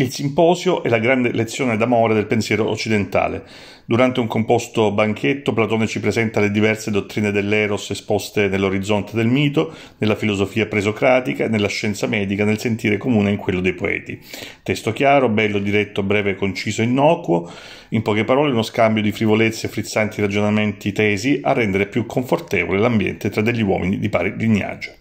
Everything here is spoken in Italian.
Il simposio è la grande lezione d'amore del pensiero occidentale. Durante un composto banchetto, Platone ci presenta le diverse dottrine dell'eros esposte nell'orizzonte del mito, nella filosofia presocratica, nella scienza medica, nel sentire comune in quello dei poeti. Testo chiaro, bello, diretto, breve, conciso, innocuo, in poche parole uno scambio di frivolezze e frizzanti ragionamenti tesi a rendere più confortevole l'ambiente tra degli uomini di pari lignaggio.